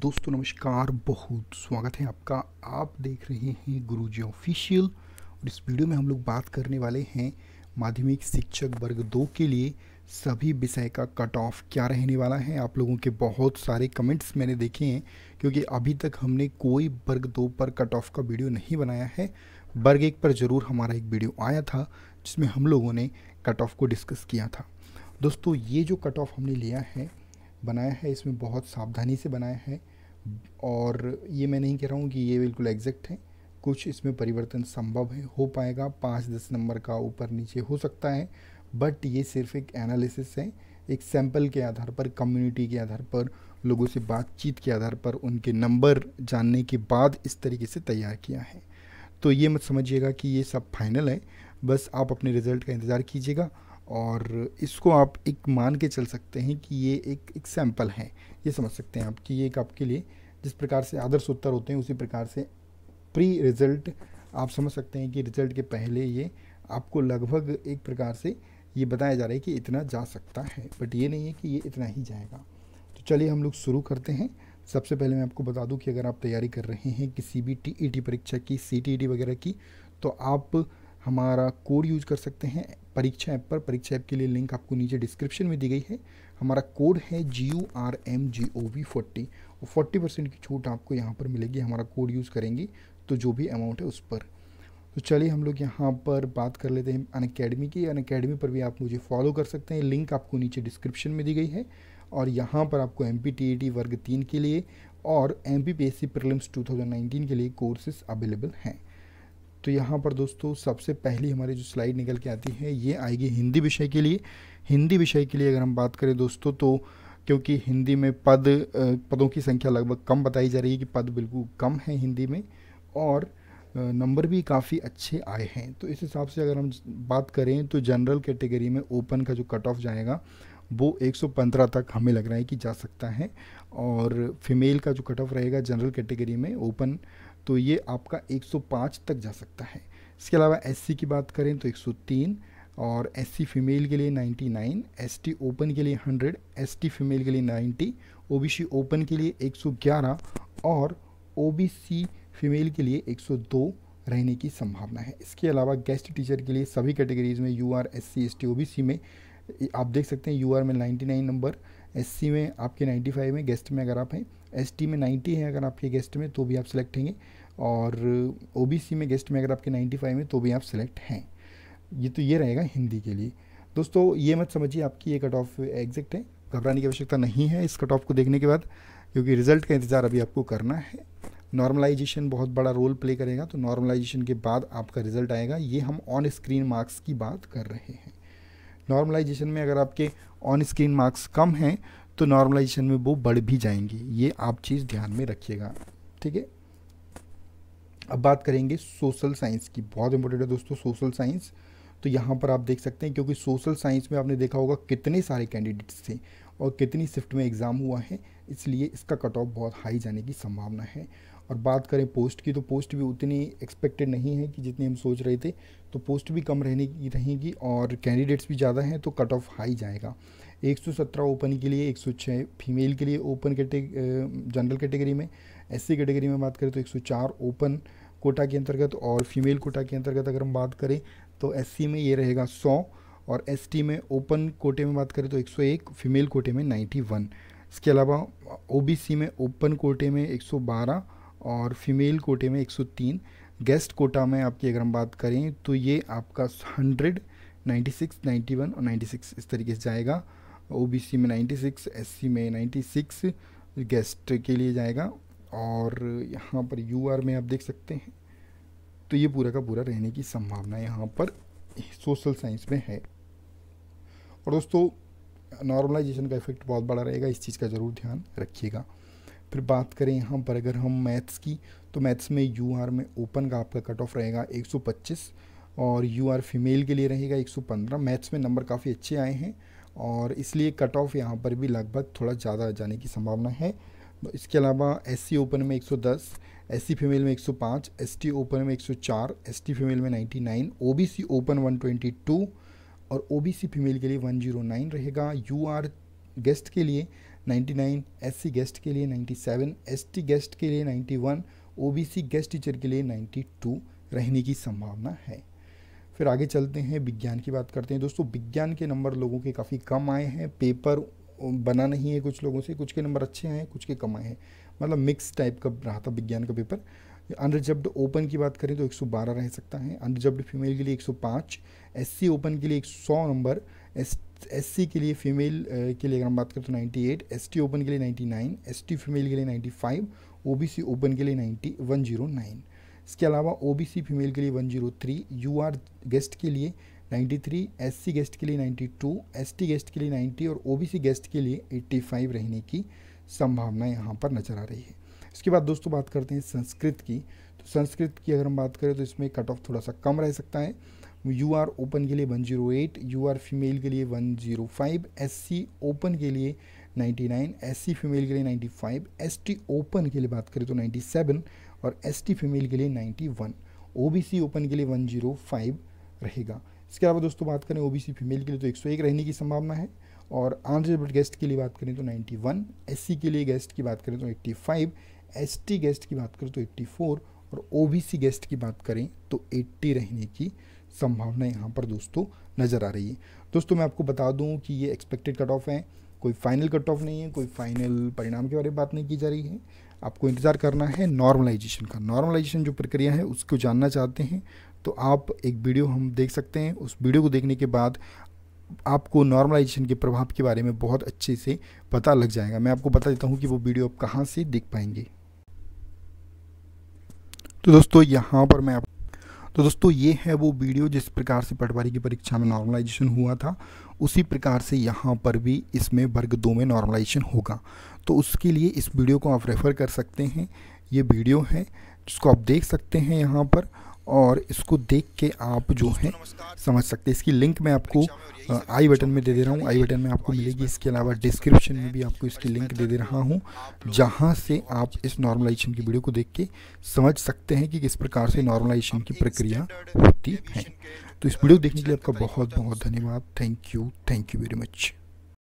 दोस्तों नमस्कार बहुत स्वागत है आपका आप देख रहे हैं गुरु जी ऑफिशियल और इस वीडियो में हम लोग बात करने वाले हैं माध्यमिक शिक्षक वर्ग दो के लिए सभी विषय का कट ऑफ क्या रहने वाला है आप लोगों के बहुत सारे कमेंट्स मैंने देखे हैं क्योंकि अभी तक हमने कोई वर्ग दो पर कट ऑफ का वीडियो नहीं बनाया है वर्ग एक पर ज़रूर हमारा एक वीडियो आया था जिसमें हम लोगों ने कट ऑफ को डिस्कस किया था दोस्तों ये जो कट ऑफ हमने लिया है बनाया है इसमें बहुत सावधानी से बनाया है और ये मैं नहीं कह रहा हूँ कि ये बिल्कुल एग्जैक्ट है कुछ इसमें परिवर्तन संभव है हो पाएगा पाँच दस नंबर का ऊपर नीचे हो सकता है बट ये सिर्फ एक एनालिसिस है एक सैंपल के आधार पर कम्युनिटी के आधार पर लोगों से बातचीत के आधार पर उनके नंबर जानने के बाद इस तरीके से तैयार किया है तो ये मत समझिएगा कि ये सब फाइनल है बस आप अपने रिज़ल्ट का इंतज़ार कीजिएगा और इसको आप एक मान के चल सकते हैं कि ये एक एग्जाम्पल है ये समझ सकते हैं आप कि ये एक आपके लिए जिस प्रकार से आदर्श उत्तर होते हैं उसी प्रकार से प्री रिज़ल्ट आप समझ सकते हैं कि रिज़ल्ट के पहले ये आपको लगभग एक प्रकार से ये बताया जा रहा है कि इतना जा सकता है बट ये नहीं है कि ये इतना ही जाएगा तो चलिए हम लोग शुरू करते हैं सबसे पहले मैं आपको बता दूं कि अगर आप तैयारी कर रहे हैं किसी भी टी e परीक्षा की सी e वगैरह की तो आप हमारा कोड यूज कर सकते हैं परीक्षा ऐप पर परीक्षा ऐप के लिए लिंक आपको नीचे डिस्क्रिप्शन में दी गई है हमारा कोड है G U R M G O V forty और फोर्टी परसेंट की छूट आपको यहाँ पर मिलेगी हमारा कोड यूज़ करेंगी तो जो भी अमाउंट है उस पर तो चलिए हम लोग यहाँ पर बात कर लेते हैं अन अकेडमी की अन अकेडमी पर भी आप मुझे फॉलो कर सकते हैं लिंक आपको नीचे डिस्क्रिप्शन में दी गई है और यहाँ पर आपको एम पी e वर्ग तीन के लिए और M P P S C prelims two के लिए कोर्सेज अवेलेबल हैं तो यहाँ पर दोस्तों सबसे पहली हमारी जो स्लाइड निकल के आती है ये आएगी हिंदी विषय के लिए हिंदी विषय के लिए अगर हम बात करें दोस्तों तो क्योंकि हिंदी में पद पदों की संख्या लगभग कम बताई जा रही है कि पद बिल्कुल कम है हिंदी में और नंबर भी काफ़ी अच्छे आए हैं तो इस हिसाब से अगर हम बात करें तो जनरल कैटेगरी में ओपन का जो कट ऑफ जाएगा वो 115 तक हमें लग रहा है कि जा सकता है और फीमेल का जो कट ऑफ रहेगा जनरल कैटेगरी में ओपन तो ये आपका 105 तक जा सकता है इसके अलावा एससी की बात करें तो 103 और एससी फीमेल के लिए 99, एसटी ओपन के लिए 100, एसटी फीमेल के लिए 90, ओबीसी ओपन के लिए 111 और ओबीसी फीमेल के लिए 102 रहने की संभावना है इसके अलावा गेस्ट टीचर के लिए सभी कैटेगरीज में U R S C S T O B C में आप देख सकते हैं यू आर में नाइन्टी नंबर एस सी में आपके नाइन्टी में गेस्ट में अगर आप हैं एस में 90 है अगर आपके गेस्ट में तो भी आप सिलेक्ट हैंगे और ओ में गेस्ट में अगर आपके 95 में तो भी आप सिलेक्ट हैं ये तो ये रहेगा हिंदी के लिए दोस्तों ये मत समझिए आपकी ये कट ऑफ एग्जैक्ट है घबराने की आवश्यकता नहीं है इस कट ऑफ को देखने के बाद क्योंकि रिजल्ट का इंतज़ार अभी आपको करना है नॉर्मलाइजेशन बहुत बड़ा रोल प्ले करेगा तो नॉर्मलाइजेशन के बाद आपका रिजल्ट आएगा ये हम ऑन स्क्रीन मार्क्स की बात कर रहे हैं नॉर्मलाइजेशन में अगर आपके ऑन स्क्रीन मार्क्स कम हैं तो नॉर्मलाइजेशन में वो बढ़ भी जाएंगे ये आप चीज़ ध्यान में रखिएगा ठीक है अब बात करेंगे सोशल साइंस की बहुत इंपॉर्टेंट है दोस्तों सोशल साइंस तो यहाँ पर आप देख सकते हैं क्योंकि सोशल साइंस में आपने देखा होगा कितने सारे कैंडिडेट्स थे और कितनी शिफ्ट में एग्ज़ाम हुआ है इसलिए इसका कट ऑफ बहुत हाई जाने की संभावना है और बात करें पोस्ट की तो पोस्ट भी उतनी एक्सपेक्टेड नहीं है कि जितनी हम सोच रहे थे तो पोस्ट भी कम रहने की रहेगी और कैंडिडेट्स भी ज़्यादा हैं तो कट ऑफ हाई जाएगा 117 ओपन के लिए 106 फीमेल के लिए ओपन कैटेगरी जनरल कैटेगरी में एससी कैटेगरी में बात करें तो 104 ओपन कोटा के अंतर्गत और फीमेल कोटा के अंतर्गत अगर हम बात करें तो एससी में ये रहेगा 100 और एसटी में ओपन कोटे में बात करें तो 101 फीमेल कोटे में 91 इसके अलावा ओबीसी में ओपन कोटे में 112 और फीमेल कोटे में 103 गेस्ट कोटा में आपकी अगर हम बात करें तो ये आपका hundred ninety six ninety one और नाइन्टी सिक्स इस तरीके से जाएगा ओबीसी में 96 एससी में 96 गेस्ट के लिए जाएगा और यहाँ पर यूआर में आप देख सकते हैं तो ये पूरा का पूरा रहने की संभावना यहाँ पर सोशल साइंस में है और दोस्तों नॉर्मलाइजेशन का इफेक्ट बहुत बड़ा रहेगा इस चीज़ का ज़रूर ध्यान रखिएगा फिर बात करें यहाँ पर अगर हम मैथ्स की तो मैथ्स में यू आर में ओपन का आपका कट ऑफ रहेगा 125 और यू आर फीमेल के लिए रहेगा 115 मैथ्स में नंबर काफ़ी अच्छे आए हैं और इसलिए कट ऑफ यहाँ पर भी लगभग थोड़ा ज़्यादा जाने की संभावना है इसके अलावा एस ओपन में 110 एस फीमेल में 105 एसटी ओपन में 104 एसटी फीमेल में 99 ओबीसी ओपन 122 और ओबीसी फीमेल के लिए 109 रहेगा यूआर गेस्ट के लिए 99 एससी गेस्ट के लिए 97 एसटी गेस्ट के लिए 91 ओबीसी गेस्ट टीचर के लिए 92 रहने की संभावना है फिर आगे चलते हैं विज्ञान की बात करते हैं दोस्तों विज्ञान के नंबर लोगों के काफ़ी कम आए हैं पेपर बना नहीं है कुछ लोगों से कुछ के नंबर अच्छे आए हैं कुछ के कम आए हैं मतलब मिक्स टाइप का रहा था विज्ञान का पेपर अनरिजर्व्ड ओपन की बात करें तो 112 रह सकता है अनरिजर्व्ड फीमेल के लिए 105 एससी ओपन के लिए 100 नंबर एससी के लिए फीमेल के लिए अगर हम बात करें तो 98 एसटी ओपन के लिए 99 एसटी फीमेल के लिए 95 ओबीसी ओपन के लिए नाइन्टी 109 इसके अलावा सी फीमेल के लिए यू आर गेस्ट के लिए 93 एससी गेस्ट के लिए 92 एसटी गेस्ट के लिए 90 और ओबीसी गेस्ट के लिए 85 रहने की संभावना यहाँ पर नज़र आ रही है इसके बाद दोस्तों बात करते हैं संस्कृत की तो संस्कृत की अगर हम बात करें तो इसमें कट ऑफ थोड़ा सा कम रह सकता है यू आर ओपन के लिए 108 यू आर फीमेल के लिए 105 सी ओपन के लिए एस सी फीमेल के लिए एस टी ओपन के लिए बात करें तो सेवन और एस फीमेल के लिए नाइन्टी वन ओपन के लिए वन जीरो फाइव रहेगा इसके अलावा दोस्तों बात करें ओबीसी फीमेल के लिए तो 101 रहने की संभावना है और अनरिजर्व गेस्ट के लिए बात करें तो 91 एससी के लिए गेस्ट की बात करें तो 85 एसटी गेस्ट की बात करें तो फोर और ओ गेस्ट की बात करें तो एट्टी रहने की संभावना यहाँ पर दोस्तों नज़र आ रही है दोस्तों मैं आपको बता दूँ कि ये एक्सपेक्टेड कट ऑफ है कोई फाइनल कट ऑफ नहीं है कोई फाइनल परिणाम के बारे में बात नहीं की जा रही है आपको इंतज़ार करना है नॉर्मलाइजेशन का नॉर्मलाइजेशन जो प्रक्रिया है उसको जानना चाहते हैं तो आप एक वीडियो हम देख सकते हैं उस वीडियो को देखने के बाद आपको नॉर्मलाइजेशन के प्रभाव के बारे में बहुत अच्छे से पता लग जाएगा मैं आपको बता देता हूँ कि वो वीडियो आप कहाँ से देख पाएंगे तो दोस्तों यहाँ पर मैं आप तो दोस्तों ये है वो वीडियो जिस प्रकार से पटवारी की परीक्षा में नॉर्मलाइजेशन हुआ था उसी प्रकार से यहाँ पर भी इसमें वर्ग दो में नॉर्मलाइजेशन होगा तो उसके लिए इस वीडियो को आप रेफ़र कर सकते हैं ये वीडियो है जिसको आप देख सकते हैं यहाँ पर और इसको देख के आप जो है समझ सकते हैं इसकी लिंक मैं आपको आई बटन में दे दे रहा हूँ आई बटन में आपको मिलेगी इसके अलावा डिस्क्रिप्शन में भी आपको इसकी लिंक दे दे रहा हूँ जहाँ से आप इस नॉर्मलाइजेशन की वीडियो को देख के समझ सकते हैं कि किस प्रकार से नॉर्मलाइजेशन की प्रक्रिया होती है तो इस वीडियो देखने के लिए आपका बहुत बहुत धन्यवाद thank you thank you very much